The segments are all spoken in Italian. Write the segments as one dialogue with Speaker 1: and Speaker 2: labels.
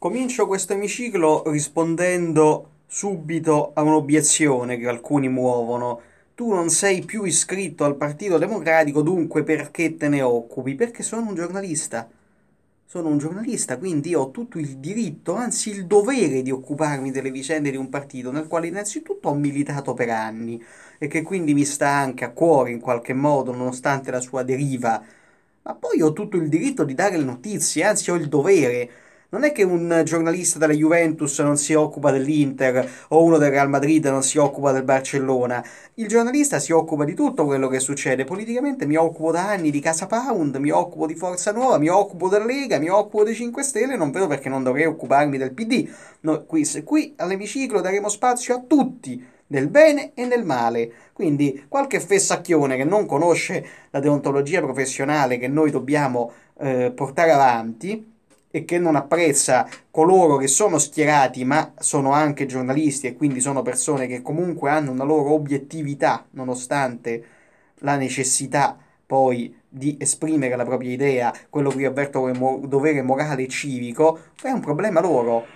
Speaker 1: Comincio questo emiciclo rispondendo subito a un'obiezione che alcuni muovono. Tu non sei più iscritto al Partito Democratico, dunque perché te ne occupi? Perché sono un giornalista. Sono un giornalista, quindi ho tutto il diritto, anzi il dovere di occuparmi delle vicende di un partito nel quale innanzitutto ho militato per anni e che quindi mi sta anche a cuore in qualche modo, nonostante la sua deriva. Ma poi ho tutto il diritto di dare le notizie, anzi ho il dovere non è che un giornalista della Juventus non si occupa dell'Inter o uno del Real Madrid non si occupa del Barcellona. Il giornalista si occupa di tutto quello che succede. Politicamente mi occupo da anni di Casa Pound, mi occupo di Forza Nuova, mi occupo della Lega, mi occupo dei 5 Stelle, non vedo perché non dovrei occuparmi del PD. No, qui, qui all'emiciclo daremo spazio a tutti nel bene e nel male. Quindi qualche fessacchione che non conosce la deontologia professionale che noi dobbiamo eh, portare avanti e che non apprezza coloro che sono schierati ma sono anche giornalisti e quindi sono persone che comunque hanno una loro obiettività nonostante la necessità poi di esprimere la propria idea, quello che io avverto come dovere morale e civico, è un problema loro.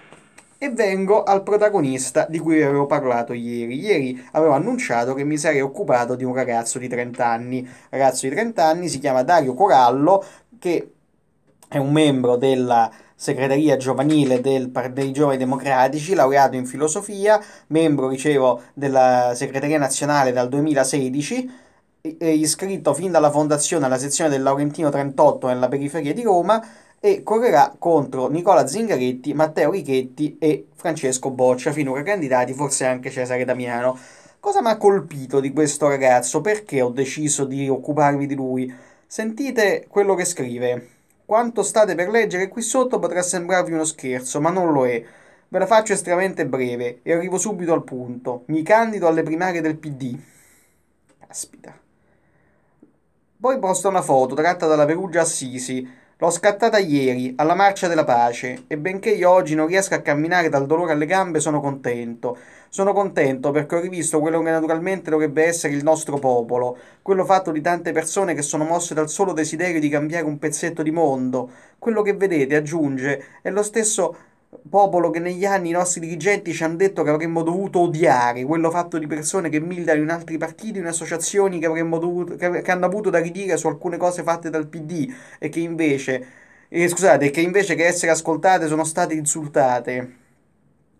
Speaker 1: E vengo al protagonista di cui avevo parlato ieri. Ieri avevo annunciato che mi sarei occupato di un ragazzo di 30 anni. Ragazzo di 30 anni si chiama Dario Corallo che è un membro della segreteria giovanile del, dei Giovani Democratici, laureato in filosofia, membro, dicevo, della segreteria nazionale dal 2016, iscritto fin dalla fondazione alla sezione del Laurentino 38 nella periferia di Roma e correrà contro Nicola Zingaretti, Matteo Richetti e Francesco Boccia, finora candidati, forse anche Cesare Damiano. Cosa mi ha colpito di questo ragazzo? Perché ho deciso di occuparmi di lui? Sentite quello che scrive. Quanto state per leggere qui sotto potrà sembrarvi uno scherzo, ma non lo è. Ve la faccio estremamente breve e arrivo subito al punto. Mi candido alle primarie del PD. Caspita. Poi posto una foto tratta dalla Perugia Assisi L'ho scattata ieri, alla marcia della pace, e benché io oggi non riesca a camminare dal dolore alle gambe, sono contento. Sono contento perché ho rivisto quello che naturalmente dovrebbe essere il nostro popolo, quello fatto di tante persone che sono mosse dal solo desiderio di cambiare un pezzetto di mondo. Quello che vedete, aggiunge, è lo stesso popolo che negli anni i nostri dirigenti ci hanno detto che avremmo dovuto odiare, quello fatto di persone che militano in altri partiti, in associazioni che, dovuto, che, che hanno avuto da ridire su alcune cose fatte dal PD e che invece, eh, scusate, che invece che essere ascoltate sono state insultate.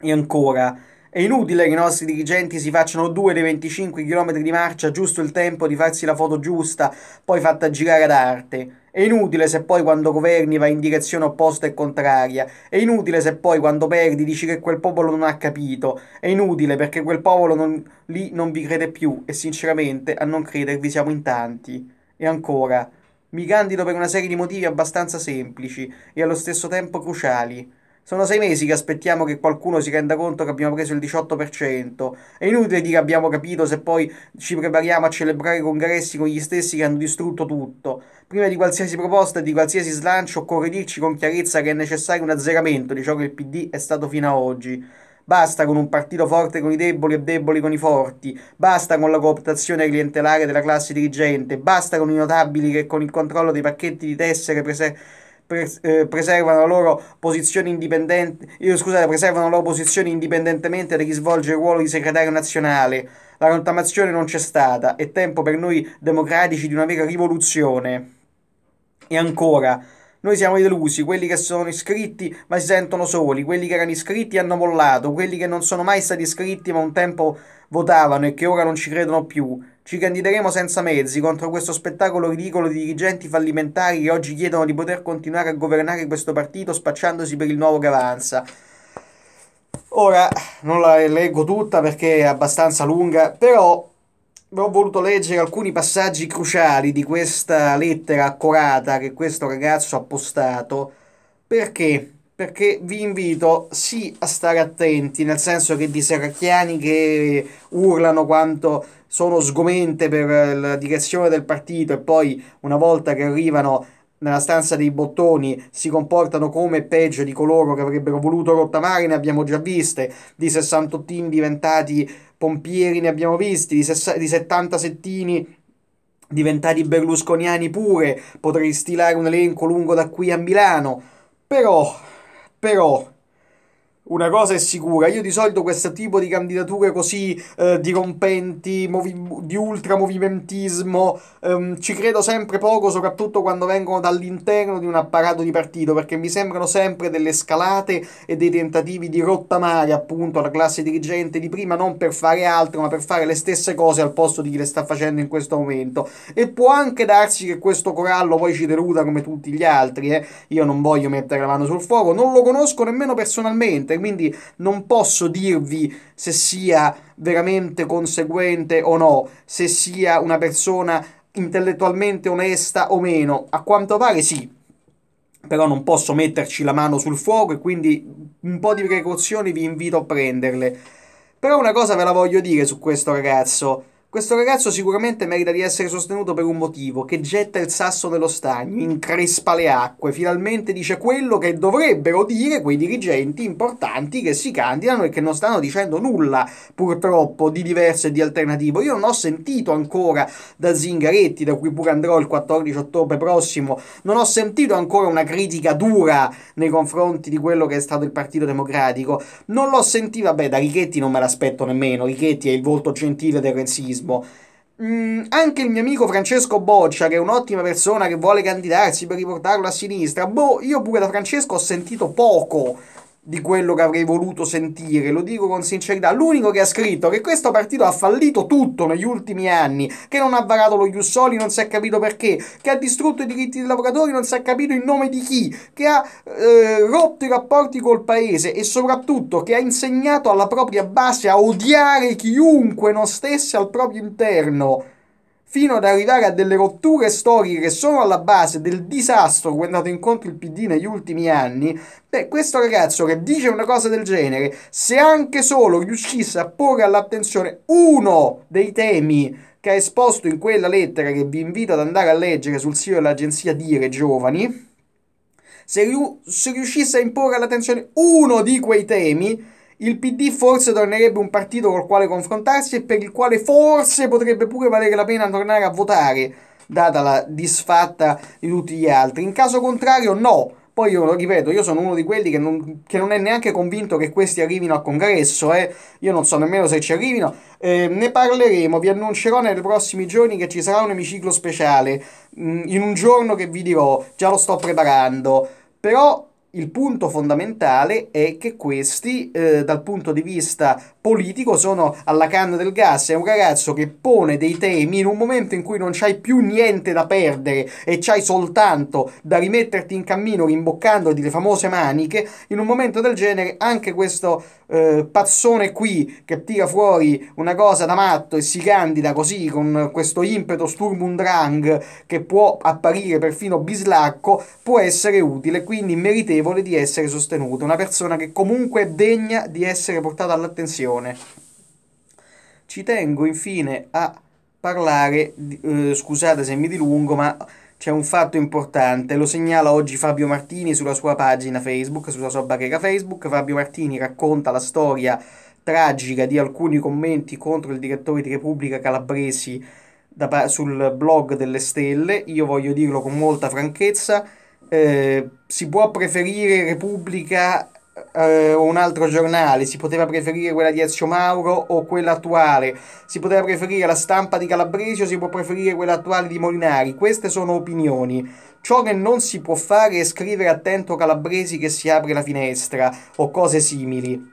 Speaker 1: E ancora, è inutile che i nostri dirigenti si facciano due dei 25 km di marcia giusto il tempo di farsi la foto giusta, poi fatta girare ad arte. È inutile se poi quando governi va in direzione opposta e contraria. È inutile se poi quando perdi dici che quel popolo non ha capito. È inutile perché quel popolo non, lì non vi crede più e sinceramente a non credervi siamo in tanti. E ancora, mi candido per una serie di motivi abbastanza semplici e allo stesso tempo cruciali. Sono sei mesi che aspettiamo che qualcuno si renda conto che abbiamo preso il 18%. È inutile dire abbiamo capito se poi ci prepariamo a celebrare congressi con gli stessi che hanno distrutto tutto. Prima di qualsiasi proposta e di qualsiasi slancio occorre dirci con chiarezza che è necessario un azzeramento di ciò che il PD è stato fino ad oggi. Basta con un partito forte con i deboli e deboli con i forti. Basta con la cooptazione clientelare della classe dirigente. Basta con i notabili che con il controllo dei pacchetti di tessere prese pres- eh, preservano la loro posizione indipendente, eh, scusate, preservano la loro posizione indipendentemente da chi svolge il ruolo di segretario nazionale. La rottamazione non c'è stata, è tempo per noi democratici di una vera rivoluzione. E ancora, noi siamo i delusi, quelli che sono iscritti ma si sentono soli, quelli che erano iscritti hanno mollato, quelli che non sono mai stati iscritti ma un tempo votavano e che ora non ci credono più. Ci candideremo senza mezzi contro questo spettacolo ridicolo di dirigenti fallimentari che oggi chiedono di poter continuare a governare questo partito spacciandosi per il nuovo Gavanza. Ora non la leggo tutta perché è abbastanza lunga, però ho voluto leggere alcuni passaggi cruciali di questa lettera accurata che questo ragazzo ha postato perché perché vi invito sì a stare attenti, nel senso che di serracchiani che urlano quanto sono sgomente per la direzione del partito e poi una volta che arrivano nella stanza dei bottoni si comportano come peggio di coloro che avrebbero voluto rottamare, ne abbiamo già viste, di 68 diventati pompieri ne abbiamo visti, di, sess- di 70 settini diventati berlusconiani pure, potrei stilare un elenco lungo da qui a Milano, però big ol' Una cosa è sicura, io di solito questo tipo di candidature così eh, dirompenti, movi- di ultramovimentismo, ehm, ci credo sempre poco, soprattutto quando vengono dall'interno di un apparato di partito, perché mi sembrano sempre delle scalate e dei tentativi di rottamare appunto la classe dirigente di prima, non per fare altro, ma per fare le stesse cose al posto di chi le sta facendo in questo momento. E può anche darsi che questo corallo poi ci deluda come tutti gli altri, eh. io non voglio mettere la mano sul fuoco, non lo conosco nemmeno personalmente Twitter, quindi non posso dirvi se sia veramente conseguente o no, se sia una persona intellettualmente onesta o meno. A quanto pare sì, però non posso metterci la mano sul fuoco e quindi un po' di precauzioni vi invito a prenderle. Però una cosa ve la voglio dire su questo ragazzo. Questo ragazzo sicuramente merita di essere sostenuto per un motivo, che getta il sasso nello stagno, increspa le acque, finalmente dice quello che dovrebbero dire quei dirigenti importanti che si candidano e che non stanno dicendo nulla, purtroppo, di diverso e di alternativo. Io non ho sentito ancora da Zingaretti, da cui pure andrò il 14 ottobre prossimo, non ho sentito ancora una critica dura nei confronti di quello che è stato il Partito Democratico. Non l'ho sentito, vabbè, da Richetti non me l'aspetto nemmeno, Richetti è il volto gentile del renzismo populismo. Mm, anche il mio amico Francesco Boccia, che è un'ottima persona che vuole candidarsi per riportarlo a sinistra, boh, io pure da Francesco ho sentito poco di quello che avrei voluto sentire, lo dico con sincerità. L'unico che ha scritto che questo partito ha fallito tutto negli ultimi anni, che non ha varato lo Jussoli non si è capito perché, che ha distrutto i diritti dei lavoratori non si è capito in nome di chi, che ha eh, rotto i rapporti col paese e soprattutto che ha insegnato alla propria base a odiare chiunque non stesse al proprio interno fino ad arrivare a delle rotture storiche che sono alla base del disastro cui è andato incontro il PD negli ultimi anni, beh, questo ragazzo che dice una cosa del genere, se anche solo riuscisse a porre all'attenzione uno dei temi che ha esposto in quella lettera che vi invito ad andare a leggere sul sito dell'agenzia Dire Giovani, se, riuscisse a imporre all'attenzione uno di quei temi, il PD forse tornerebbe un partito col quale confrontarsi e per il quale forse potrebbe pure valere la pena tornare a votare, data la disfatta di tutti gli altri. In caso contrario, no. Poi io lo ripeto, io sono uno di quelli che non, che non è neanche convinto che questi arrivino al congresso, eh. io non so nemmeno se ci arrivino, eh, ne parleremo, vi annuncerò nei prossimi giorni che ci sarà un emiciclo speciale, mh, mm, in un giorno che vi dirò, già lo sto preparando, però il punto fondamentale è che questi, eh, dal punto di vista politico, sono alla canna del gas. È un ragazzo che pone dei temi in un momento in cui non c'hai più niente da perdere e c'hai soltanto da rimetterti in cammino rimboccandoti le famose maniche. In un momento del genere, anche questo eh, pazzone qui che tira fuori una cosa da matto e si candida così con questo impeto Sturm und Drang che può apparire perfino bislacco, può essere utile, quindi meritevo meritevole di essere sostenuto, una persona che comunque è degna di essere portata all'attenzione. Ci tengo infine a parlare, eh, scusate se mi dilungo, ma c'è un fatto importante, lo segnala oggi Fabio Martini sulla sua pagina Facebook, sulla sua barriera Facebook. Fabio Martini racconta la storia tragica di alcuni commenti contro il direttore di Repubblica Calabresi da, sul blog delle stelle. Io voglio dirlo con molta franchezza eh, si può preferire Repubblica eh, o un altro giornale, si poteva preferire quella di Ezio Mauro o quella attuale, si poteva preferire la stampa di Calabresi o si può preferire quella attuale di Molinari, queste sono opinioni. Ciò che non si può fare è scrivere attento Calabresi che si apre la finestra o cose simili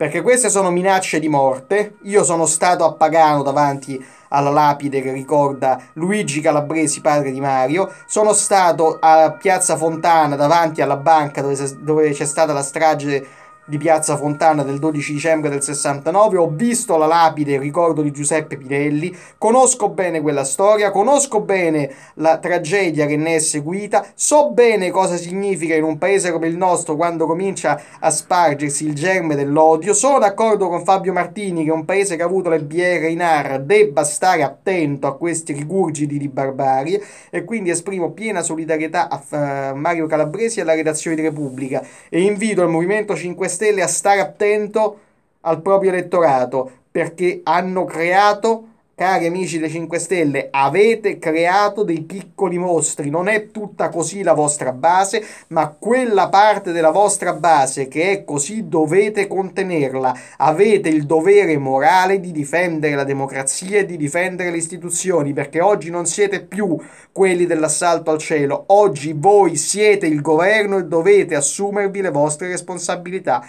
Speaker 1: perché queste sono minacce di morte. Io sono stato a Pagano davanti alla lapide che ricorda Luigi Calabresi, padre di Mario. Sono stato a Piazza Fontana davanti alla banca dove, c'è stata la strage di Piazza Fontana del 12 dicembre del 69, ho visto la lapide, il ricordo di Giuseppe Pirelli, conosco bene quella storia, conosco bene la tragedia che ne è seguita, so bene cosa significa in un paese come il nostro quando comincia a spargersi il germe dell'odio, sono d'accordo con Fabio Martini che un paese che ha avuto le BR in arra debba stare attento a questi rigurgiti di barbarie e quindi esprimo piena solidarietà a eh, Mario Calabresi e alla redazione di Repubblica e invito il Movimento 5 Stelle Stelle a stare attento al proprio elettorato perché hanno creato Cari amici delle 5 Stelle, avete creato dei piccoli mostri, non è tutta così la vostra base, ma quella parte della vostra base che è così dovete contenerla, avete il dovere morale di difendere la democrazia e di difendere le istituzioni, perché oggi non siete più quelli dell'assalto al cielo, oggi voi siete il governo e dovete assumervi le vostre responsabilità.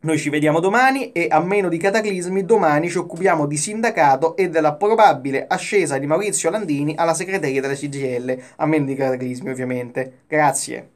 Speaker 1: Noi ci vediamo domani e a meno di cataclismi domani ci occupiamo di sindacato e della probabile ascesa di Maurizio Landini alla segreteria della CGL, a meno di cataclismi ovviamente. Grazie.